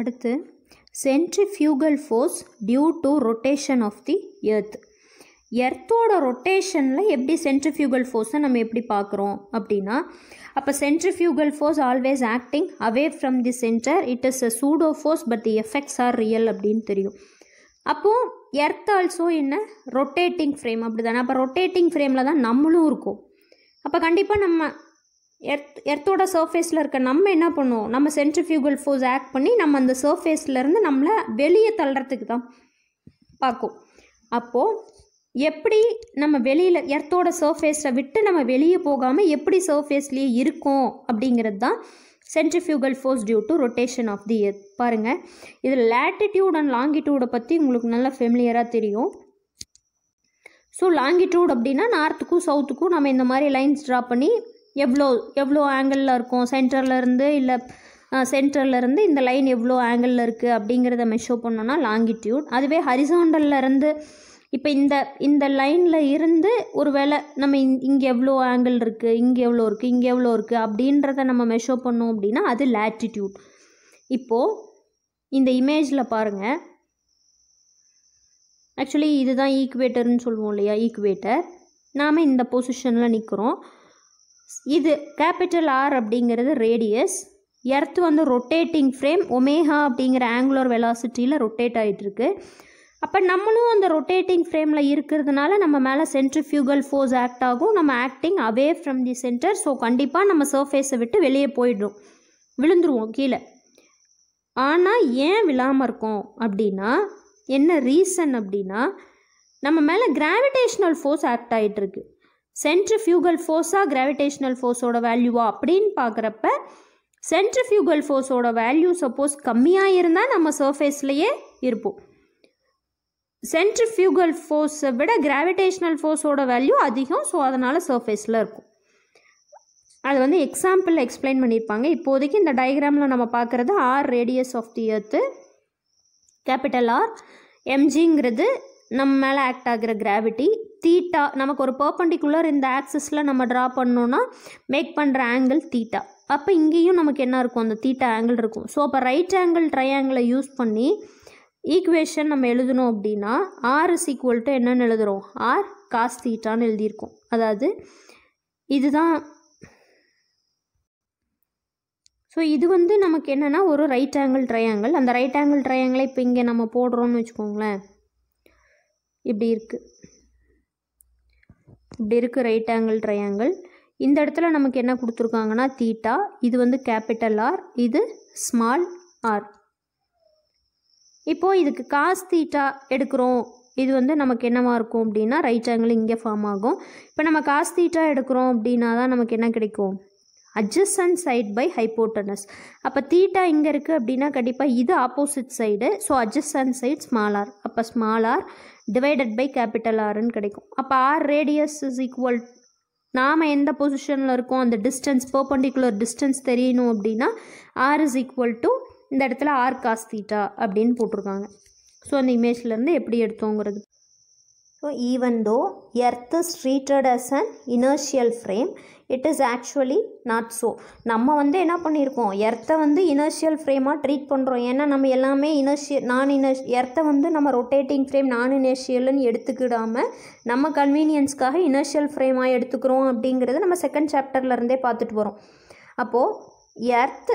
அடுத்து centrifugal force due to rotation of the earth எர்த்தோட ரொட்டேஷனில் எப்படி சென்ட்ரிஃபியூகல் ஃபோர்ஸை நம்ம எப்படி பார்க்குறோம் அப்படின்னா அப்போ centrifugal force always acting away from the centre it is a pseudo force but the effects are real அப்படின்னு தெரியும் அப்போது எர்த் ஆல்சோ என்ன ரொட்டேட்டிங் ஃப்ரேம் அப்படி தானே அப்போ ரொட்டேட்டிங் ஃப்ரேமில் தான் நம்மளும் இருக்கும் அப்போ கண்டிப்பாக நம்ம எர்த் எர்த்தோட சர்ஃபேஸில் இருக்க நம்ம என்ன பண்ணுவோம் நம்ம சென்ட்ரிஃபியூகல் ஃபோர்ஸ் ஆக்ட் பண்ணி நம்ம அந்த சர்ஃபேஸ்லேருந்து நம்மளை வெளியே தள்ளுறதுக்கு தான் பார்க்கும் அப்போது எப்படி நம்ம வெளியில் எர்த்தோட சர்ஃபேஸை விட்டு நம்ம வெளியே போகாமல் எப்படி சர்ஃபேஸ்லேயே இருக்கோம் அப்படிங்கிறது தான் centrifugal force due to rotation of the earth பாருங்கள் இதில் லேட்டிடியூட் அண்ட் லாங்கிடியூடை பற்றி உங்களுக்கு நல்லா ஃபெமிலியராக தெரியும் ஸோ லாங்கிடியூட் அப்படின்னா நார்த்துக்கும் சவுத்துக்கும் நம்ம இந்த மாதிரி லைன்ஸ் ட்ரா பண்ணி எவ்வளோ எவ்வளோ ஆங்கிளில் இருக்கும் சென்டர்லேருந்து இல்லை சென்டர்லேருந்து இந்த லைன் எவ்வளோ ஆங்கிளில் இருக்குது அப்படிங்கிறத மெஷர் பண்ணோன்னா லாங்கிட்யூட் அதுவே ஹரிசாண்டல்லேருந்து இப்போ இந்த இந்த லைனில் இருந்து ஒரு வேளை நம்ம இங் இங்கே எவ்வளோ ஆங்கிள் இருக்குது இங்கே எவ்வளோ இருக்குது இங்கே எவ்வளோ இருக்குது அப்படின்றத நம்ம மெஷர் பண்ணோம் அப்படின்னா அது லேட்டிடியூட் இப்போது இந்த இமேஜில் பாருங்கள் ஆக்சுவலி இதுதான் ஈக்குவேட்டர்னு சொல்லுவோம் இல்லையா ஈக்குவேட்டர் நாம் இந்த பொசிஷனில் நிற்கிறோம் இது கேபிட்டல் ஆர் அப்படிங்கிறது ரேடியஸ் எர்த் வந்து ரொட்டேட்டிங் ஃப்ரேம் ஒமேஹா அப்படிங்கிற ஆங்குலர் வெலாசிட்டியில் ரொட்டேட் ஆகிட்டுருக்கு அப்போ நம்மளும் அந்த ரொட்டேட்டிங் ஃப்ரேமில் இருக்கிறதுனால நம்ம மேலே சென்ட்ரிஃபியூகல் ஃபோர்ஸ் ஆக்ட் ஆகும் நம்ம acting away from the centre so கண்டிப்பாக நம்ம சர்ஃபேஸை விட்டு வெளியே போயிடும் விழுந்துருவோம் கீழே ஆனால் ஏன் விழாமல் இருக்கோம் அப்படின்னா என்ன ரீசன் அப்படின்னா நம்ம மேலே கிராவிடேஷ்னல் ஃபோர்ஸ் ஆக்ட் ஆகிட்டுருக்கு சென்ட்ரிஃபியூகல் ஃபோர்ஸாக கிராவிடேஷ்னல் ஃபோர்ஸோட வேல்யூவா அப்படின்னு பார்க்குறப்ப சென்ட்ரிஃபியூகல் ஃபோர்ஸோட வேல்யூ சப்போஸ் கம்மியாக இருந்தால் நம்ம சர்ஃபேஸ்லையே இருப்போம் சென்ட்ரிஃபியூகல் ஃபோர்ஸை விட கிராவிடேஷ்னல் ஃபோர்ஸோட வேல்யூ அதிகம் ஸோ அதனால் சர்ஃபேஸில் இருக்கும் அது வந்து எக்ஸாம்பிள் எக்ஸ்பிளைன் பண்ணியிருப்பாங்க இப்போதைக்கு இந்த டயக்ராமில் நம்ம பார்க்குறது R radius of the earth capital R எம்ஜிங்கிறது நம்ம மேலே ஆக்ட் ஆகிற கிராவிட்டி தீட்டா நமக்கு ஒரு பர்பண்டிகுலர் இந்த ஆக்சஸில் நம்ம ட்ரா பண்ணோன்னா மேக் பண்ணுற ஆங்கிள் தீட்டா அப்போ இங்கேயும் நமக்கு என்ன இருக்கும் அந்த தீட்டா ஆங்கிள் இருக்கும் ஸோ அப்போ ரைட் ஆங்கிள் ட்ரையாங்கிளை யூஸ் பண்ணி ஈக்குவேஷன் நம்ம எழுதணும் அப்படின்னா ஆர் இஸ் ஈக்குவல் டு என்னென்னு எழுதுகிறோம் ஆர் காஸ் தீட்டான்னு எழுதியிருக்கோம் அதாவது இதுதான் ஸோ இது வந்து நமக்கு என்னென்னா ஒரு ரைட் ஆங்கிள் ட்ரையாங்கிள் அந்த ரைட் ஆங்கிள் ட்ரையாங்கிளை இப்போ இங்கே நம்ம போடுறோம்னு வச்சுக்கோங்களேன் இப்படி இருக்குது இப்படி இருக்குது ரைட் ஆங்கிள் ட்ரையாங்கிள் இந்த இடத்துல நமக்கு என்ன கொடுத்துருக்காங்கன்னா தீட்டா இது வந்து கேபிட்டல் ஆர் இது ஸ்மால் ஆர் இப்போது இதுக்கு காஸ் தீட்டா எடுக்கிறோம் இது வந்து நமக்கு என்னவாக இருக்கும் அப்படின்னா ரைட் ஆங்கிள் இங்கே ஃபார்ம் ஆகும் இப்போ நம்ம காஸ் தீட்டா எடுக்கிறோம் அப்படின்னா தான் நமக்கு என்ன கிடைக்கும் அட்ஜஸ்டன்ட் சைட் பை ஹைப்போட்டனஸ் அப்போ தீட்டா இங்கே இருக்குது அப்படின்னா கண்டிப்பாக இது opposite side so adjacent side small R அப்போ small R divided by capital ஆர்னு கிடைக்கும் அப்போ ஆர் ரேடியஸ் இஸ் ஈக்குவல் நாம் எந்த பொசிஷனில் இருக்கோம் அந்த டிஸ்டன்ஸ் பர்பண்டிகுலர் டிஸ்டன்ஸ் தெரியணும் அப்படின்னா ஆர் இஸ் ஈக்குவல் டு இந்த இடத்துல ஆர் காஸ்தீட்டா அப்படின்னு போட்டிருக்காங்க ஸோ அந்த இமேஜ்லேருந்து எப்படி எடுத்தோங்கிறது so even though earth is treated as an inertial frame it is actually not so நம்ம வந்து என்ன பண்ணியிருக்கோம் எர்த்தை வந்து இனர்ஷியல் ஃப்ரேமாக ட்ரீட் பண்ணுறோம் ஏன்னா நம்ம எல்லாமே இனர்ஷியல் நான் இனர் எர்த்தை வந்து நம்ம ரொட்டேட்டிங் ஃப்ரேம் நான் இனர்ஷியல்னு எடுத்துக்கிடாமல் நம்ம கன்வீனியன்ஸ்க்காக இனர்ஷியல் ஃப்ரேமாக எடுத்துக்கிறோம் அப்படிங்கிறத நம்ம செகண்ட் சாப்டர்லேருந்தே பார்த்துட்டு வரோம் அப்போது earth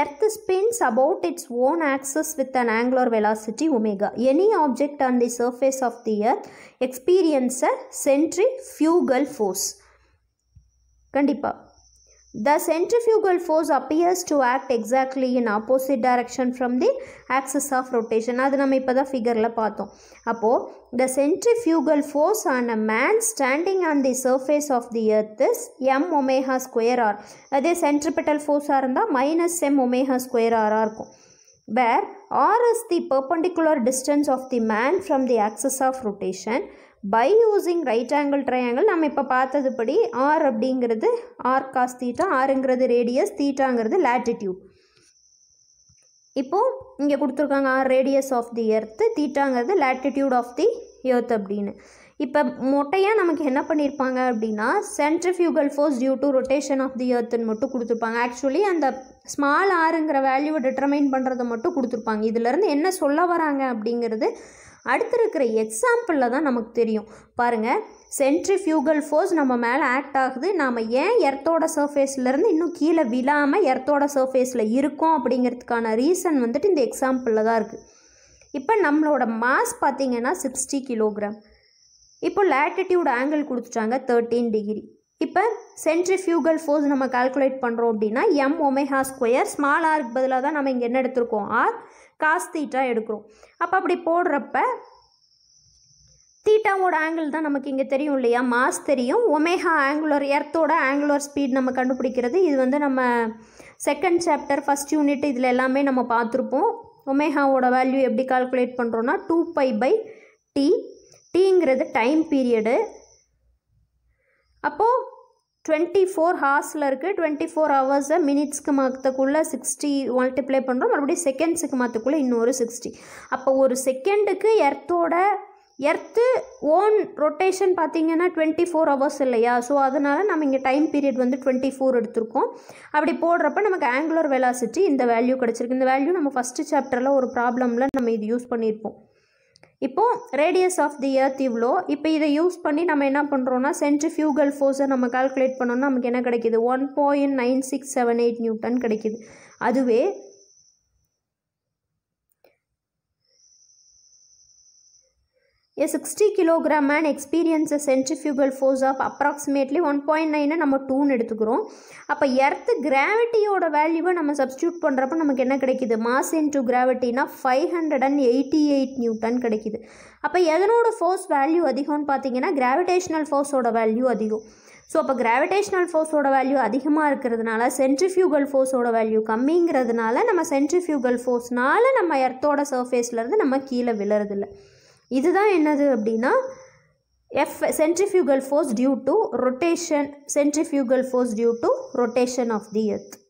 earth spins about its own axis with an angular velocity omega any object on the surface of the earth experience a centrifugal force கண்டிப்பாக The centrifugal force appears to act exactly in opposite direction from the axis of rotation. அது நம்ம இப்போ தான் ஃபிகரில் பார்த்தோம் அப்போது the centrifugal force on a man standing on the surface of the earth is m omega square r அதே centripetal ஃபோர்ஸாக இருந்தால் minus M omega square ஆராக இருக்கும் where r is the perpendicular distance of the man from the axis of rotation by using right angle triangle நம்ம பார்த்தது படி r அப்படிங்கிறது r cos theta rங்கிறது radius thetaங்கிறது latitude இப்போ இங்கே கொடுத்துருக்காங்க r radius of the earth thetaங்கிறது latitude of the earth அப்படின்னு இப்போ மொட்டையாக நமக்கு என்ன பண்ணியிருப்பாங்க அப்படின்னா centrifugal force due to rotation of the எர்த்துன்னு மட்டும் கொடுத்துருப்பாங்க ஆக்சுவலி அந்த ஸ்மால் ஆருங்கிற வேல்யூவை டிட்டர்மைன் பண்ணுறதை மட்டும் கொடுத்துருப்பாங்க இதிலேருந்து என்ன சொல்ல வராங்க அப்படிங்கிறது அடுத்து இருக்கிற எக்ஸாம்பிளில் தான் நமக்கு தெரியும் பாருங்கள் சென்ட்ரிஃபியூகல் ஃபோர்ஸ் நம்ம மேலே ஆக்ட் ஆகுது நாம் ஏன் எர்த்தோட சர்ஃபேஸ்லேருந்து இன்னும் கீழே விழாமல் எர்த்தோட சர்ஃபேஸில் இருக்கோம் அப்படிங்கிறதுக்கான ரீசன் வந்துட்டு இந்த எக்ஸாம்பிளில் தான் இருக்குது இப்போ நம்மளோட மாஸ் பார்த்திங்கன்னா சிக்ஸ்டி கிலோகிராம் இப்போ லேட்டிடியூட் ஆங்கிள் கொடுத்துட்டாங்க தேர்ட்டீன் டிகிரி இப்போ சென்ட்ரிஃபியூகல் ஃபோர்ஸ் நம்ம கால்குலேட் பண்ணுறோம் அப்படின்னா எம் ஒமேஹா ஸ்கொயர் ஸ்மால் ஆருக்கு பதிலாக தான் நம்ம இங்கே என்ன எடுத்திருக்கோம் ஆர் காஸ் தீட்டா எடுக்கிறோம் அப்போ அப்படி போடுறப்ப தீட்டாவோட ஆங்கிள் தான் நமக்கு இங்கே தெரியும் இல்லையா மாஸ் தெரியும் ஒமேஹா ஆங்குலர் எர்த்தோட ஆங்குலர் ஸ்பீட் நம்ம கண்டுபிடிக்கிறது இது வந்து நம்ம செகண்ட் சாப்டர் ஃபஸ்ட் யூனிட் இதில் எல்லாமே நம்ம பார்த்துருப்போம் ஒமேஹாவோட வேல்யூ எப்படி கால்குலேட் பண்ணுறோன்னா டூ பை பை டி டிங்கிறது டைம் பீரியடு அப்போது டுவெண்ட்டி ஃபோர் ஹார்ஸில் இருக்குது டுவெண்ட்டி ஃபோர் ஹவர்ஸை மினிட்ஸ்க்கு மாற்றக்குள்ளே சிக்ஸ்டி மல்டிப்ளை பண்ணுறோம் மறுபடியும் செகண்ட்ஸுக்கு மாற்றக்குள்ளே இன்னொரு சிக்ஸ்டி அப்போ ஒரு செகண்டுக்கு எர்த்தோட எர்த்து ஓன் ரொட்டேஷன் பார்த்திங்கன்னா டுவெண்ட்டி ஃபோர் ஹவர்ஸ் இல்லையா ஸோ அதனால் நம்ம இங்கே டைம் பீரியட் வந்து டுவெண்ட்டி ஃபோர் எடுத்திருக்கோம் அப்படி போடுறப்ப நமக்கு ஆங்குலர் வெலாசிட்டி இந்த வேல்யூ கிடச்சிருக்கு இந்த வேல்யூ நம்ம ஃபஸ்ட்டு சாப்டரில் ஒரு ப்ராப்ளமில் நம்ம இது யூஸ் பண்ணியிருப்போம் இப்போது ரேடியஸ் ஆஃப் தி எர்த் இவ்வளோ இப்போ இதை யூஸ் பண்ணி நம்ம என்ன பண்ணுறோன்னா ஃபியூகல் ஃபோர்ஸை நம்ம கால்குலேட் பண்ணோம்னா நமக்கு என்ன கிடைக்கிது one point nine six seven eight newton கிடைக்கிது அதுவே A A kilogram kilogram man experience force of force one point நைனை நம்ம 2 எடுத்துக்கிறோம் அப்போ எர்த் கிராவிட்டியோட வேல்யூவை நம்ம சப்ஸ்டியூட் பண்ணுறப்ப நமக்கு என்ன கிடைக்கிது மாஸ் இன்டு கிராவிட்டினா five hundred and eighty eight newton கிடைக்குது அப்போ எதனோட ஃபோர்ஸ் வேல்யூ அதிகம்னு பார்த்தீங்கன்னா கிராவிடேஷனல் ஃபோர்ஸோட வேல்யூ அதிகம் ஸோ அப்போ கிராவிடேஷனல் ஃபோர்ஸோட வேல்யூ அதிகமாக இருக்கிறதுனால சென்ட்ரிஃபியூகல் ஃபோர்ஸோட வேல்யூ கம்மிங்கிறதுனால நம்ம சென்ட்ரிஃபியூகல் ஃபோர்ஸ்னால் நம்ம எர்த்தோட சர்ஃபேஸ்லேருந்து நம்ம கீழே விழுறதில்லை இதுதான் என்னது அப்படின்னா F centrifugal force due to rotation centrifugal force due to rotation of the earth